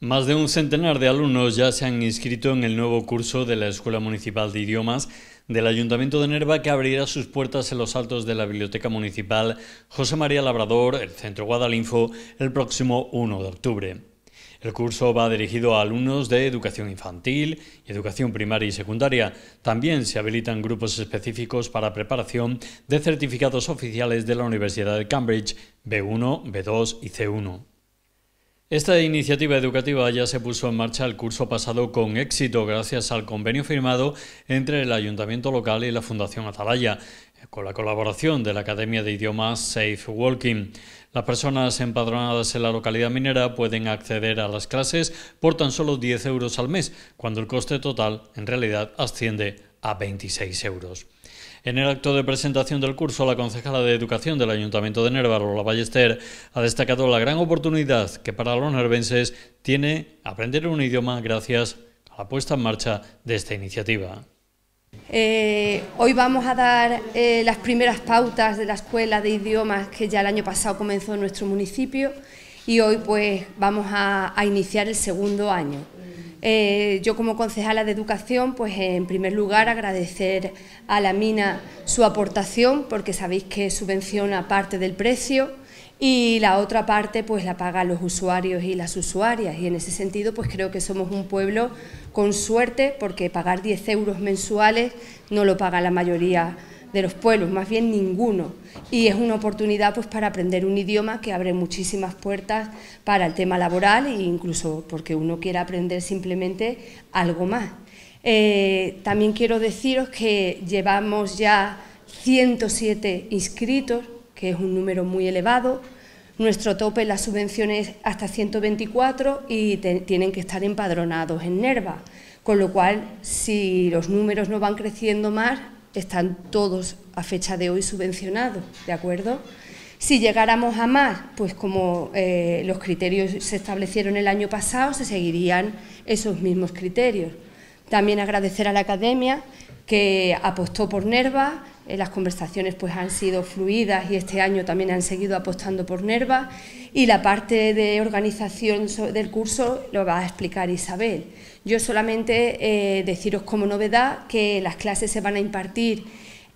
Más de un centenar de alumnos ya se han inscrito en el nuevo curso de la Escuela Municipal de Idiomas del Ayuntamiento de Nerva que abrirá sus puertas en los altos de la Biblioteca Municipal José María Labrador, el Centro Guadalinfo, el próximo 1 de octubre. El curso va dirigido a alumnos de educación infantil educación primaria y secundaria. También se habilitan grupos específicos para preparación de certificados oficiales de la Universidad de Cambridge B1, B2 y C1. Esta iniciativa educativa ya se puso en marcha el curso pasado con éxito gracias al convenio firmado entre el Ayuntamiento local y la Fundación Atalaya, con la colaboración de la Academia de Idiomas Safe Walking. Las personas empadronadas en la localidad minera pueden acceder a las clases por tan solo 10 euros al mes, cuando el coste total en realidad asciende a 26 euros. En el acto de presentación del curso, la concejala de Educación del Ayuntamiento de Nerva, Lola Ballester, ha destacado la gran oportunidad que para los nervenses tiene aprender un idioma gracias a la puesta en marcha de esta iniciativa. Eh, hoy vamos a dar eh, las primeras pautas de la escuela de idiomas que ya el año pasado comenzó en nuestro municipio y hoy pues vamos a iniciar el segundo año. Eh, yo como concejala de Educación, pues en primer lugar agradecer a la mina su aportación, porque sabéis que subvenciona parte del precio y la otra parte pues la pagan los usuarios y las usuarias y en ese sentido pues creo que somos un pueblo con suerte porque pagar 10 euros mensuales no lo paga la mayoría de los pueblos, más bien ninguno. Y es una oportunidad pues, para aprender un idioma que abre muchísimas puertas para el tema laboral e incluso porque uno quiera aprender simplemente algo más. Eh, también quiero deciros que llevamos ya 107 inscritos, que es un número muy elevado. Nuestro tope en las subvenciones hasta 124 y tienen que estar empadronados en NERVA, con lo cual si los números no van creciendo más, están todos a fecha de hoy subvencionados, ¿de acuerdo? Si llegáramos a más, pues como eh, los criterios se establecieron el año pasado, se seguirían esos mismos criterios. También agradecer a la Academia que apostó por Nerva, eh, las conversaciones pues han sido fluidas y este año también han seguido apostando por Nerva y la parte de organización del curso lo va a explicar Isabel. Yo solamente eh, deciros como novedad que las clases se van a impartir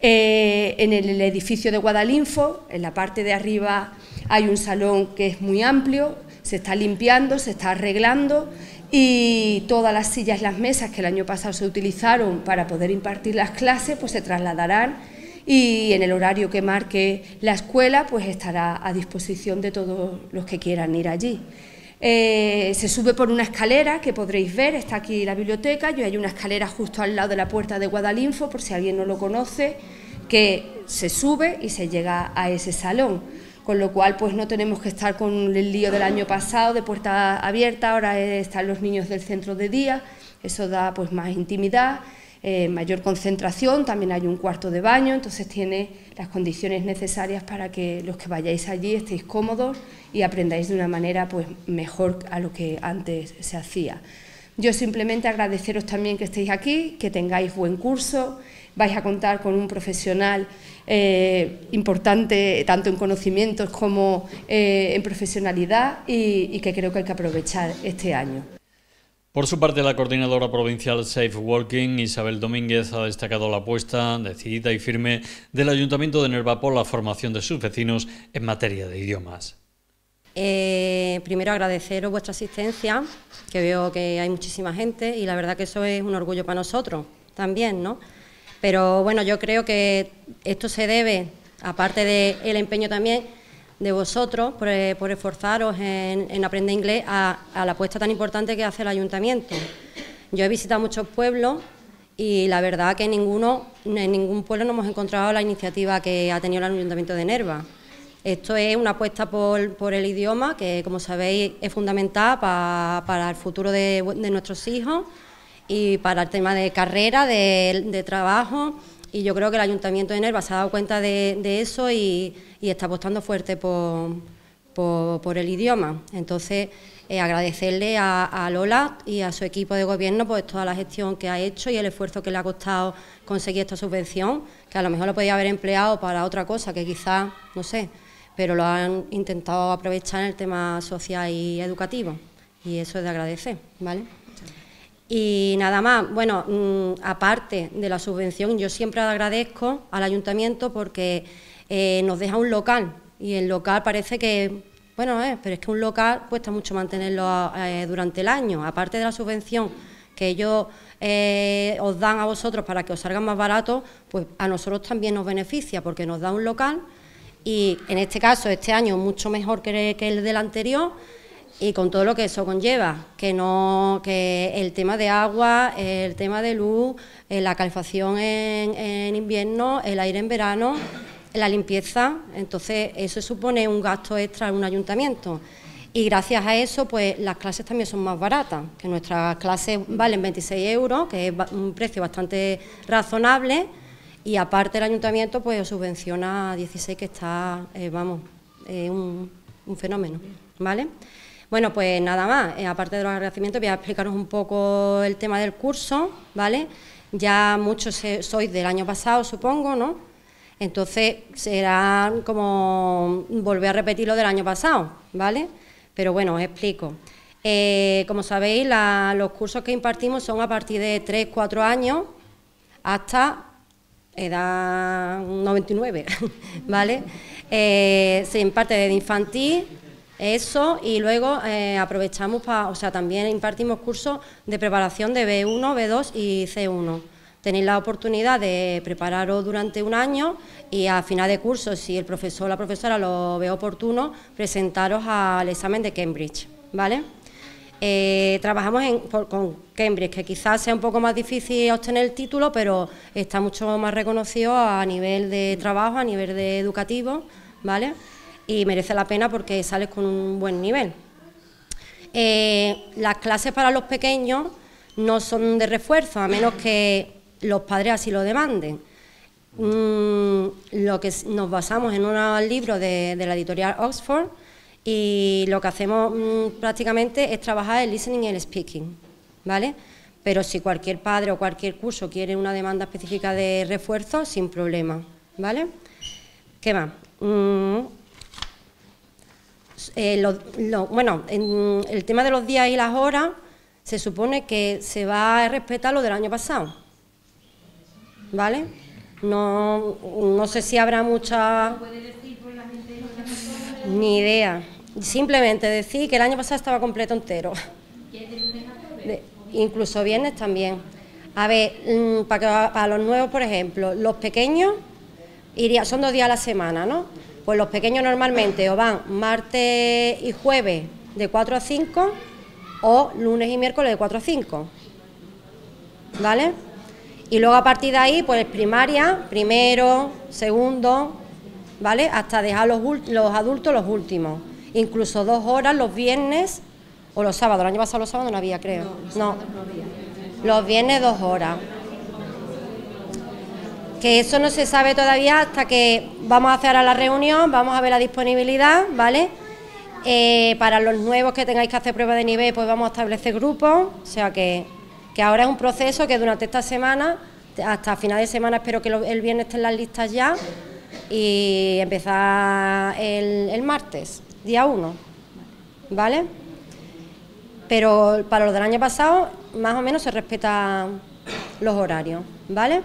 eh, en el edificio de Guadalinfo, en la parte de arriba hay un salón que es muy amplio, se está limpiando, se está arreglando y todas las sillas y las mesas que el año pasado se utilizaron para poder impartir las clases pues se trasladarán y en el horario que marque la escuela, pues estará a disposición de todos los que quieran ir allí. Eh, se sube por una escalera que podréis ver, está aquí la biblioteca, yo hay una escalera justo al lado de la puerta de Guadalinfo, por si alguien no lo conoce, que se sube y se llega a ese salón. Con lo cual, pues no tenemos que estar con el lío del año pasado de puerta abierta, ahora están los niños del centro de día, eso da pues más intimidad. Eh, mayor concentración, también hay un cuarto de baño, entonces tiene las condiciones necesarias para que los que vayáis allí estéis cómodos y aprendáis de una manera pues, mejor a lo que antes se hacía. Yo simplemente agradeceros también que estéis aquí, que tengáis buen curso, vais a contar con un profesional eh, importante tanto en conocimientos como eh, en profesionalidad y que creo que hay que aprovechar este año. Por su parte, la coordinadora provincial Safe Walking, Isabel Domínguez, ha destacado la apuesta decidida y firme del Ayuntamiento de Nerva por la formación de sus vecinos en materia de idiomas. Eh, primero agradeceros vuestra asistencia, que veo que hay muchísima gente y la verdad que eso es un orgullo para nosotros también, ¿no? Pero bueno, yo creo que esto se debe, aparte del empeño también, de vosotros por, eh, esforzaros en, aprender inglés a, la apuesta tan importante que hace el ayuntamiento. Yo he visitado muchos pueblos y la verdad que en, ninguno, en ningún pueblo no hemos encontrado la iniciativa que ha tenido el ayuntamiento de Nerva. Esto es una apuesta por, el idioma, que como sabéis es fundamental para el futuro de, nuestros hijos y para el tema de carrera, de, de trabajo y yo creo que el Ayuntamiento de Nerva se ha dado cuenta de, eso y, está apostando fuerte por, el idioma. Entonces, eh, agradecerle a, Lola y a su equipo de gobierno por pues, toda la gestión que ha hecho y el esfuerzo que le ha costado conseguir esta subvención, que a lo mejor lo podía haber empleado para otra cosa, que quizás, no sé, pero lo han intentado aprovechar en el tema social y educativo. Y eso es de agradecer, ¿vale? Y nada más, bueno, mm, aparte de la subvención, yo siempre agradezco al ayuntamiento porque eh, nos deja un local y el local parece que, bueno, eh, pero es que un local cuesta mucho mantenerlo eh, durante el año, aparte de la subvención que ellos os dan a vosotros para que os salgan más baratos, pues a nosotros también nos beneficia porque nos da un local y en este caso, este año mucho mejor que el del anterior y con todo lo que eso conlleva, que no que el tema de agua, el tema de luz, eh, la calefacción en, invierno, el aire en verano, la limpieza, entonces eso supone un gasto extra en un ayuntamiento. Y gracias a eso, pues las clases también son más baratas, que nuestras clases valen 26 euros, que es un precio bastante razonable, y aparte el ayuntamiento pues subvenciona a 16, que está, eh, vamos, un, un, fenómeno, ¿vale? Bueno, pues nada más, eh, aparte de los agradecimientos, voy a explicaros un poco el tema del curso, ¿vale? Ya muchos sois del año pasado, supongo, ¿no? Entonces será como volver a repetir lo del año pasado, ¿vale? Pero bueno, os explico. Eh, como sabéis, los cursos que impartimos son a partir de 3, 4 años hasta edad 99, ¿vale? Eh, se imparte desde infantil eso y luego eh, aprovechamos para, o sea, también impartimos cursos de preparación de B1, B2 y C1. Tenéis la oportunidad de prepararos durante un año y a final de curso, si el profesor o la profesora lo ve oportuno, presentaros al examen de Cambridge, ¿vale? Eh, trabajamos con Cambridge, que quizás sea un poco más difícil obtener el título, pero está mucho más reconocido a nivel de trabajo, a nivel de educativo, ¿vale? y merece la pena porque sales con un buen nivel. Eh, las clases para los pequeños no son de refuerzo, a menos que los padres así lo demanden. Mm, lo que nos basamos en un libro de, la editorial Oxford y lo que hacemos mm, prácticamente es trabajar el listening y el speaking, ¿vale? Pero si cualquier padre o cualquier curso quiere una demanda específica de refuerzo, sin problema, ¿vale? ¿Qué más? Mm, eh, bueno, en el tema de los días y las horas se supone que se va a respetar lo del año pasado. ¿Vale? No, no sé si habrá mucha... Ni idea. Simplemente decir que el año pasado estaba completo entero. incluso viernes también. A ver, para, mm, para los nuevos, por ejemplo, los pequeños iría, son dos días a la semana, ¿no? Pues los pequeños normalmente o van martes y jueves de 4 a 5 o lunes y miércoles de 4 a 5. ¿Vale? Y luego a partir de ahí, pues primaria, primero, segundo, ¿vale? Hasta dejar los, adultos los últimos. Incluso dos horas los viernes o los sábados. El año pasado los sábados no había, creo. No, los viernes dos horas que eso no se sabe todavía hasta que vamos a hacer a la reunión, vamos a ver la disponibilidad, ¿vale? Eh, para los nuevos que tengáis que hacer prueba de nivel, pues vamos a establecer grupos, o sea que, que ahora es un proceso que durante esta semana, hasta final de semana, espero que el viernes estén las listas ya y empezar el, martes, día 1, ¿vale? Pero para los del año pasado, más o menos se respetan los horarios, ¿vale?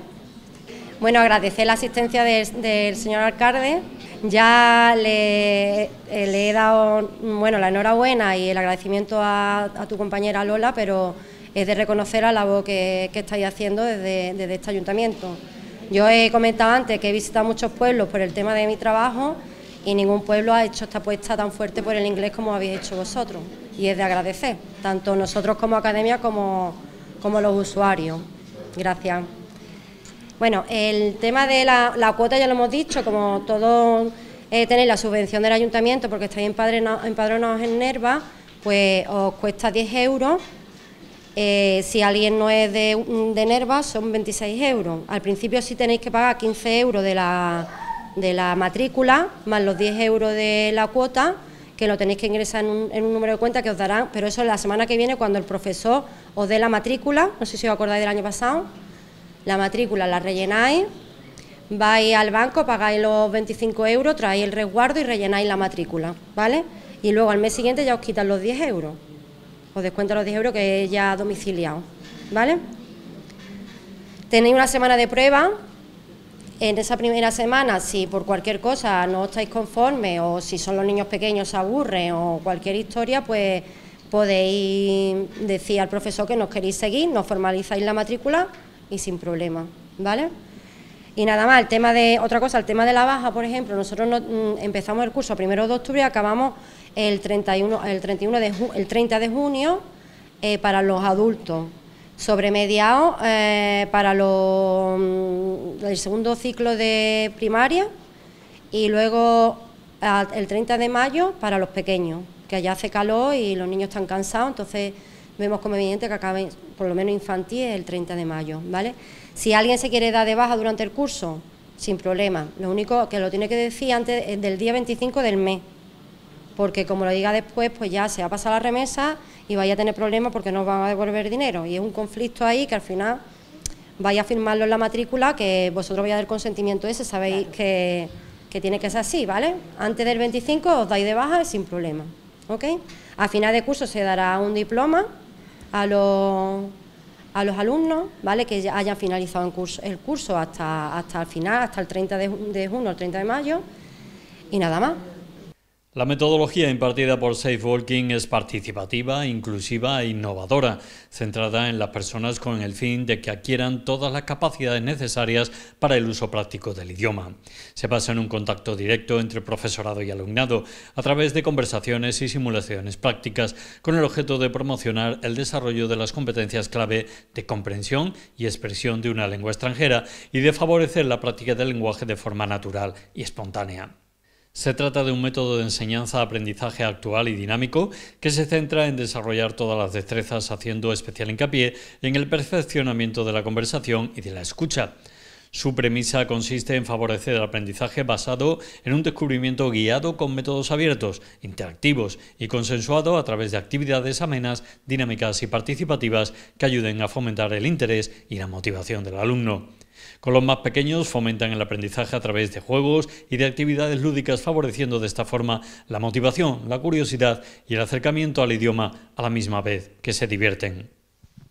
Bueno, agradecer la asistencia del, señor alcalde. Ya eh, le, he dado bueno, la enhorabuena y el agradecimiento a, tu compañera Lola, pero es de reconocer la labor que, estáis haciendo desde, este ayuntamiento. Yo he comentado antes que he visitado muchos pueblos por el tema de mi trabajo y ningún pueblo ha hecho esta apuesta tan fuerte por el inglés como habéis hecho vosotros. Y es de agradecer, tanto nosotros como academia como, como los usuarios. Gracias. Bueno, el tema de la, cuota ya lo hemos dicho, como todos eh, tenéis la subvención del ayuntamiento porque estáis empadronados, en Nerva, pues os cuesta 10 euros. Eh, si alguien no es de, Nerva, son 26 euros. Al principio sí tenéis que pagar 15 euros de la, matrícula, más los 10 euros de la cuota, que lo tenéis que ingresar en un, en un, número de cuenta que os darán, pero eso la semana que viene cuando el profesor os dé la matrícula, no sé si os acordáis del año pasado la matrícula la rellenáis, vais al banco, pagáis los 25 euros, traéis el resguardo y rellenáis la matrícula, ¿vale? Y luego al mes siguiente ya os quitan los 10 euros, os descuentan los 10 euros que ya domiciliado, ¿vale? Tenéis una semana de prueba, en esa primera semana, si por cualquier cosa no estáis conformes o si son los niños pequeños se aburren o cualquier historia, pues podéis decir al profesor que nos queréis seguir, nos formalizáis la matrícula y sin problema, ¿vale? Y nada más, el tema de, otra cosa, el tema de la baja, por ejemplo, nosotros mm, empezamos el curso primero de octubre y acabamos el 31, el 31 de el 30 de junio eh, para los adultos, sobremediado eh, para los, mm, el segundo ciclo de primaria y luego el 30 de mayo para los pequeños, que allá hace calor y los niños están cansados, entonces vemos como evidente que acabe, por lo menos infantil, el 30 de mayo, ¿vale? Si alguien se quiere dar de baja durante el curso, sin problema. Lo único que lo tiene que decir antes del día 25 del mes, porque como lo diga después, pues ya se ha pasado la remesa y vaya a tener problemas porque no van a devolver dinero. Y es un conflicto ahí que al final vaya a firmarlo en la matrícula, que vosotros vais a dar consentimiento ese, sabéis que, tiene que ser así, ¿vale? Antes del 25 os dais de baja sin problema, ¿ok? A final de curso se dará un diploma a los, a los alumnos ¿vale? que hayan finalizado el curso, hasta, hasta el final, hasta el 30 de, de junio, el 30 de mayo, y nada más. La metodología impartida por Safe Walking es participativa, inclusiva e innovadora, centrada en las personas con el fin de que adquieran todas las capacidades necesarias para el uso práctico del idioma. Se basa en un contacto directo entre profesorado y alumnado a través de conversaciones y simulaciones prácticas, con el objeto de promocionar el desarrollo de las competencias clave de comprensión y expresión de una lengua extranjera y de favorecer la práctica del lenguaje de forma natural y espontánea. Se trata de un método de enseñanza-aprendizaje actual y dinámico que se centra en desarrollar todas las destrezas haciendo especial hincapié en el perfeccionamiento de la conversación y de la escucha. Su premisa consiste en favorecer el aprendizaje basado en un descubrimiento guiado con métodos abiertos, interactivos y consensuado a través de actividades amenas, dinámicas y participativas que ayuden a fomentar el interés y la motivación del alumno. Con los más pequeños fomentan el aprendizaje a través de juegos y de actividades lúdicas, favoreciendo de esta forma la motivación, la curiosidad y el acercamiento al idioma a la misma vez que se divierten.